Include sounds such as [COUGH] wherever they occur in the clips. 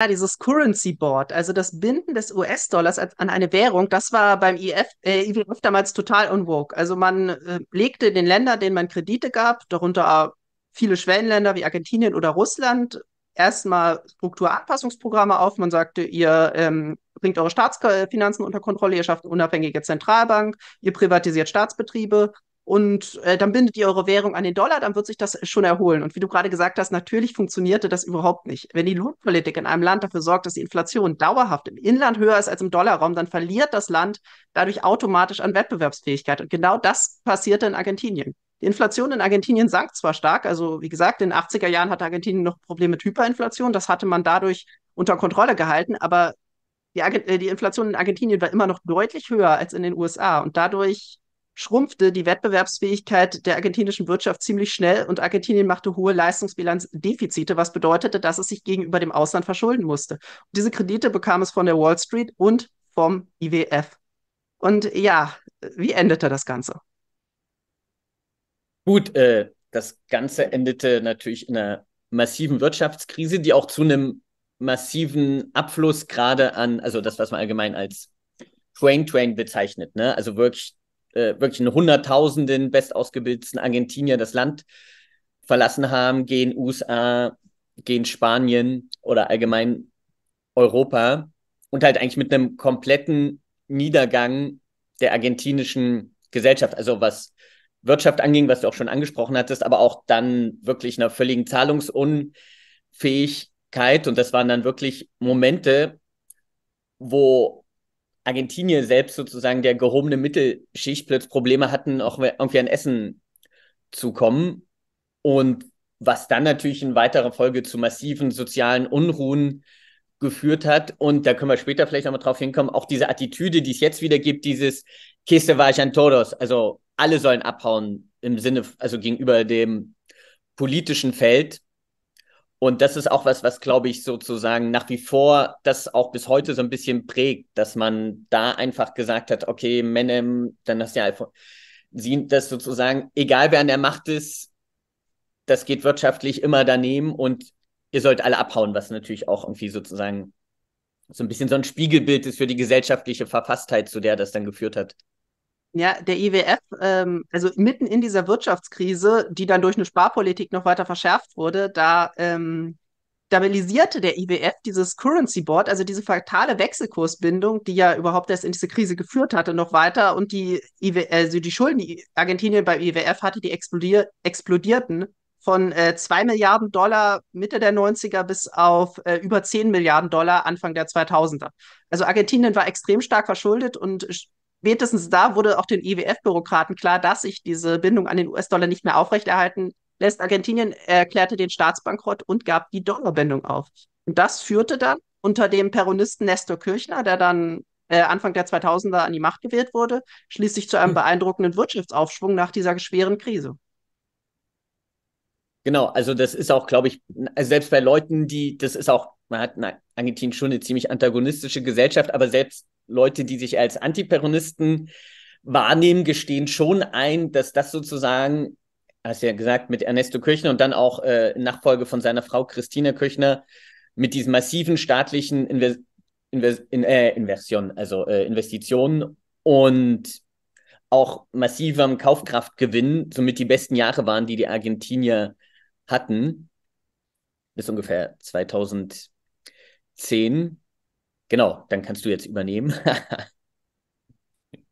Ja, dieses Currency Board, also das Binden des US-Dollars an eine Währung, das war beim IF, äh, IWF damals total unwoke. Also man äh, legte den Ländern, denen man Kredite gab, darunter viele Schwellenländer wie Argentinien oder Russland, erstmal Strukturanpassungsprogramme auf. Man sagte, ihr ähm, bringt eure Staatsfinanzen unter Kontrolle, ihr schafft eine unabhängige Zentralbank, ihr privatisiert Staatsbetriebe und äh, dann bindet ihr eure Währung an den Dollar, dann wird sich das schon erholen. Und wie du gerade gesagt hast, natürlich funktionierte das überhaupt nicht. Wenn die Lohnpolitik in einem Land dafür sorgt, dass die Inflation dauerhaft im Inland höher ist als im Dollarraum, dann verliert das Land dadurch automatisch an Wettbewerbsfähigkeit. Und genau das passierte in Argentinien. Die Inflation in Argentinien sank zwar stark, also wie gesagt, in den 80er Jahren hatte Argentinien noch Probleme mit Hyperinflation, das hatte man dadurch unter Kontrolle gehalten, aber die, äh, die, Inflation in Argentinien war immer noch deutlich höher als in den USA und dadurch schrumpfte die Wettbewerbsfähigkeit der argentinischen Wirtschaft ziemlich schnell und Argentinien machte hohe Leistungsbilanzdefizite, was bedeutete, dass es sich gegenüber dem Ausland verschulden musste. Und diese Kredite bekam es von der Wall Street und vom IWF. Und ja, wie endete das Ganze? Gut, äh, das Ganze endete natürlich in einer massiven Wirtschaftskrise, die auch zu einem massiven Abfluss gerade an, also das, was man allgemein als Train Train bezeichnet, ne? Also wirklich äh, wirklich in Hunderttausenden bestausgebildeten Argentinier das Land verlassen haben, gehen USA, gehen Spanien oder allgemein Europa und halt eigentlich mit einem kompletten Niedergang der argentinischen Gesellschaft, also was Wirtschaft anging, was du auch schon angesprochen hattest, aber auch dann wirklich einer völligen Zahlungsunfähigkeit. Und das waren dann wirklich Momente, wo Argentinien selbst sozusagen der gehobene Mittelschicht plötzlich Probleme hatten, auch irgendwie an Essen zu kommen. Und was dann natürlich in weiterer Folge zu massiven sozialen Unruhen geführt hat. Und da können wir später vielleicht nochmal drauf hinkommen, auch diese Attitüde, die es jetzt wieder gibt, dieses Que se vayan todos, also alle sollen abhauen im Sinne, also gegenüber dem politischen Feld, und das ist auch was, was glaube ich sozusagen nach wie vor das auch bis heute so ein bisschen prägt, dass man da einfach gesagt hat, okay, Menem, dann hast du ja einfach, sieht das sozusagen, egal wer an der Macht ist, das geht wirtschaftlich immer daneben und ihr sollt alle abhauen, was natürlich auch irgendwie sozusagen so ein bisschen so ein Spiegelbild ist für die gesellschaftliche Verfasstheit, zu der das dann geführt hat. Ja, der IWF, ähm, also mitten in dieser Wirtschaftskrise, die dann durch eine Sparpolitik noch weiter verschärft wurde, da ähm, stabilisierte der IWF dieses Currency Board, also diese fatale Wechselkursbindung, die ja überhaupt erst in diese Krise geführt hatte, noch weiter. Und die, IW, also die Schulden, die Argentinien beim IWF hatte, die explodier explodierten von äh, 2 Milliarden Dollar Mitte der 90er bis auf äh, über 10 Milliarden Dollar Anfang der 2000er. Also Argentinien war extrem stark verschuldet und spätestens da wurde auch den IWF-Bürokraten e klar, dass sich diese Bindung an den US-Dollar nicht mehr aufrechterhalten lässt. Argentinien erklärte den Staatsbankrott und gab die Dollarbindung auf. Und das führte dann unter dem Peronisten Nestor Kirchner, der dann äh, Anfang der 2000er an die Macht gewählt wurde, schließlich zu einem hm. beeindruckenden Wirtschaftsaufschwung nach dieser schweren Krise. Genau, also das ist auch, glaube ich, also selbst bei Leuten, die, das ist auch, man hat in Argentinien schon eine ziemlich antagonistische Gesellschaft, aber selbst Leute, die sich als Antiperonisten wahrnehmen, gestehen schon ein, dass das sozusagen, hast ja gesagt, mit Ernesto Kirchner und dann auch äh, Nachfolge von seiner Frau Christina Kirchner mit diesen massiven staatlichen Inver Inver in, äh, Inversion, also äh, Investitionen und auch massivem Kaufkraftgewinn somit die besten Jahre waren, die die Argentinier hatten, bis ungefähr 2010 genau, dann kannst du jetzt übernehmen. [LAUGHS]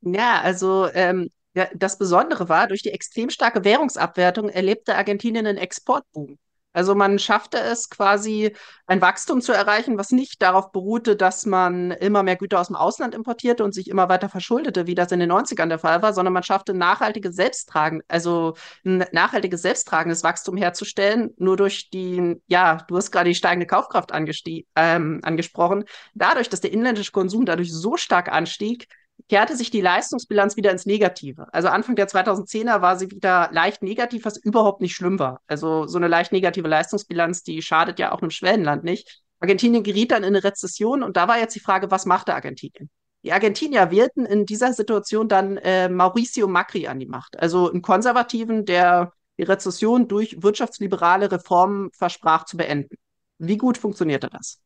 ja, also ähm, das Besondere war, durch die extrem starke Währungsabwertung erlebte Argentinien einen Exportboom. Also man schaffte es quasi, ein Wachstum zu erreichen, was nicht darauf beruhte, dass man immer mehr Güter aus dem Ausland importierte und sich immer weiter verschuldete, wie das in den 90ern der Fall war, sondern man schaffte nachhaltige selbsttragen, also ein nachhaltiges selbsttragendes Wachstum herzustellen, nur durch die, ja, du hast gerade die steigende Kaufkraft ähm, angesprochen, dadurch, dass der inländische Konsum dadurch so stark anstieg, kehrte sich die Leistungsbilanz wieder ins Negative. Also Anfang der 2010er war sie wieder leicht negativ, was überhaupt nicht schlimm war. Also so eine leicht negative Leistungsbilanz, die schadet ja auch einem Schwellenland nicht. Argentinien geriet dann in eine Rezession und da war jetzt die Frage, was machte Argentinien? Die Argentinier wählten in dieser Situation dann äh, Mauricio Macri an die Macht, also einen Konservativen, der die Rezession durch wirtschaftsliberale Reformen versprach zu beenden. Wie gut funktionierte das?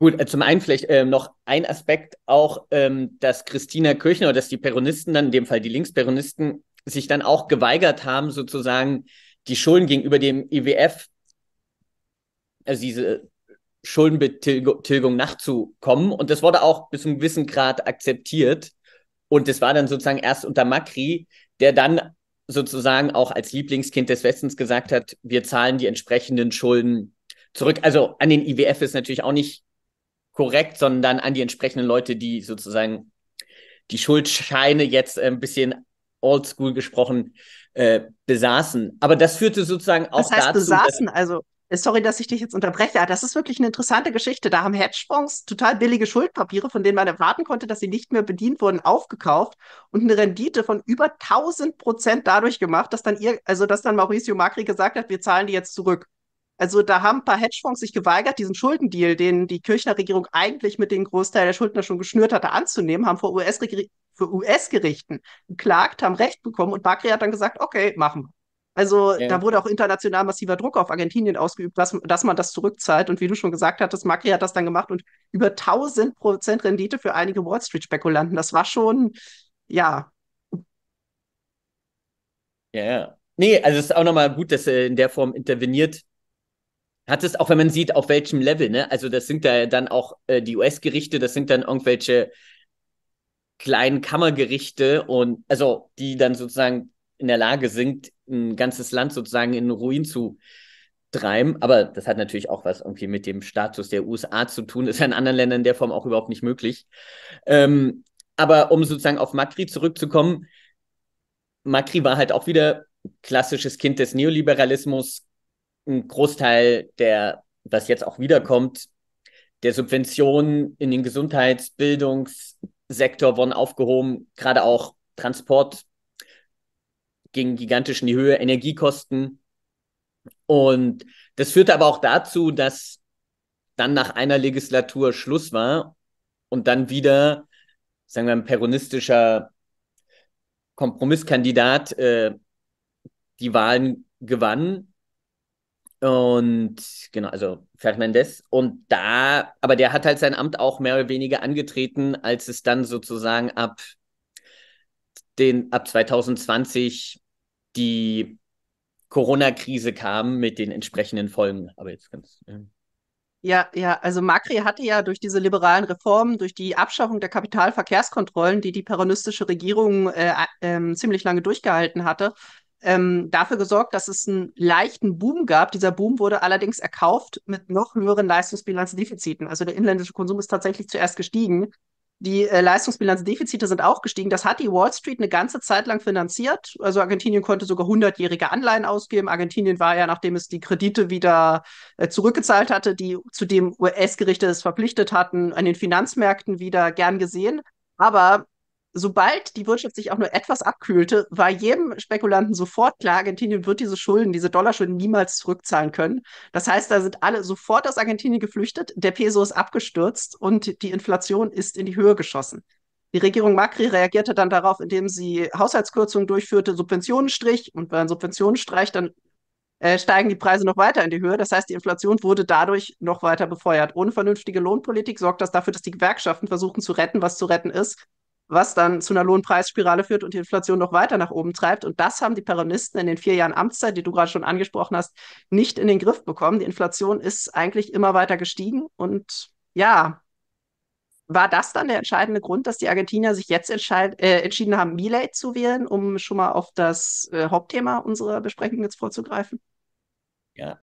Gut, äh, zum einen vielleicht äh, noch ein Aspekt auch, ähm, dass Christina Kirchner, dass die Peronisten dann, in dem Fall die Linksperonisten, sich dann auch geweigert haben, sozusagen die Schulden gegenüber dem IWF, e also diese Schuldenbetilgung nachzukommen. Und das wurde auch bis zu einem gewissen Grad akzeptiert. Und das war dann sozusagen erst unter Macri, der dann sozusagen auch als Lieblingskind des Westens gesagt hat, wir zahlen die entsprechenden Schulden zurück. Also an den IWF e ist natürlich auch nicht korrekt, sondern an die entsprechenden Leute, die sozusagen die Schuldscheine jetzt ein bisschen oldschool gesprochen äh, besaßen. Aber das führte sozusagen auch das heißt, dazu. Besaßen, also äh, Sorry, dass ich dich jetzt unterbreche, aber das ist wirklich eine interessante Geschichte. Da haben Hedgefonds total billige Schuldpapiere, von denen man erwarten konnte, dass sie nicht mehr bedient wurden, aufgekauft und eine Rendite von über 1000 Prozent dadurch gemacht, dass dann ihr, also dass dann Mauricio Macri gesagt hat, wir zahlen die jetzt zurück. Also da haben ein paar Hedgefonds sich geweigert, diesen Schuldendeal, den die Kirchner Regierung eigentlich mit dem Großteil der Schuldner schon geschnürt hatte, anzunehmen, haben vor US-Gerichten US geklagt, haben Recht bekommen und Bakri hat dann gesagt, okay, machen wir. Also ja. da wurde auch international massiver Druck auf Argentinien ausgeübt, dass, dass man das zurückzahlt. Und wie du schon gesagt hattest, Macri hat das dann gemacht und über 1000 Prozent Rendite für einige Wall Street-Spekulanten. Das war schon, ja. Ja, ja. Nee, also es ist auch nochmal gut, dass er in der Form interveniert hat es, auch wenn man sieht, auf welchem Level, ne? Also das sind da dann auch äh, die US-Gerichte, das sind dann irgendwelche kleinen Kammergerichte und also die dann sozusagen in der Lage sind, ein ganzes Land sozusagen in Ruin zu treiben. Aber das hat natürlich auch was irgendwie mit dem Status der USA zu tun. Das ist ja in anderen Ländern in der Form auch überhaupt nicht möglich. Ähm, aber um sozusagen auf Macri zurückzukommen, Macri war halt auch wieder klassisches Kind des Neoliberalismus, ein Großteil der, was jetzt auch wiederkommt, der Subventionen in den Gesundheits-, Bildungssektor wurden aufgehoben, gerade auch Transport ging gigantisch in die Höhe, Energiekosten. Und das führte aber auch dazu, dass dann nach einer Legislatur Schluss war und dann wieder, sagen wir, ein peronistischer Kompromisskandidat äh, die Wahlen gewann und genau, also Fernandez. Und da, aber der hat halt sein Amt auch mehr oder weniger angetreten, als es dann sozusagen ab den, ab 2020 die Corona-Krise kam mit den entsprechenden Folgen. Aber jetzt ganz. Ja. Ja, ja, also Macri hatte ja durch diese liberalen Reformen, durch die Abschaffung der Kapitalverkehrskontrollen, die die peronistische Regierung äh, äh, ähm, ziemlich lange durchgehalten hatte, ähm, dafür gesorgt, dass es einen leichten Boom gab. Dieser Boom wurde allerdings erkauft mit noch höheren Leistungsbilanzdefiziten. Also der inländische Konsum ist tatsächlich zuerst gestiegen. Die äh, Leistungsbilanzdefizite sind auch gestiegen. Das hat die Wall Street eine ganze Zeit lang finanziert. Also Argentinien konnte sogar 100-jährige Anleihen ausgeben. Argentinien war ja, nachdem es die Kredite wieder äh, zurückgezahlt hatte, die zu dem US-Gerichte es verpflichtet hatten, an den Finanzmärkten wieder gern gesehen. Aber sobald die Wirtschaft sich auch nur etwas abkühlte, war jedem Spekulanten sofort klar, Argentinien wird diese Schulden, diese Dollarschulden niemals zurückzahlen können. Das heißt, da sind alle sofort aus Argentinien geflüchtet, der Peso ist abgestürzt und die Inflation ist in die Höhe geschossen. Die Regierung Macri reagierte dann darauf, indem sie Haushaltskürzungen durchführte, Subventionen strich und wenn Subventionen streicht, dann äh, steigen die Preise noch weiter in die Höhe. Das heißt, die Inflation wurde dadurch noch weiter befeuert. Ohne vernünftige Lohnpolitik sorgt das dafür, dass die Gewerkschaften versuchen zu retten, was zu retten ist was dann zu einer Lohnpreisspirale führt und die Inflation noch weiter nach oben treibt. Und das haben die Peronisten in den vier Jahren Amtszeit, die du gerade schon angesprochen hast, nicht in den Griff bekommen. Die Inflation ist eigentlich immer weiter gestiegen. Und ja, war das dann der entscheidende Grund, dass die Argentinier sich jetzt äh, entschieden haben, Millet zu wählen, um schon mal auf das äh, Hauptthema unserer Besprechung jetzt vorzugreifen? Ja,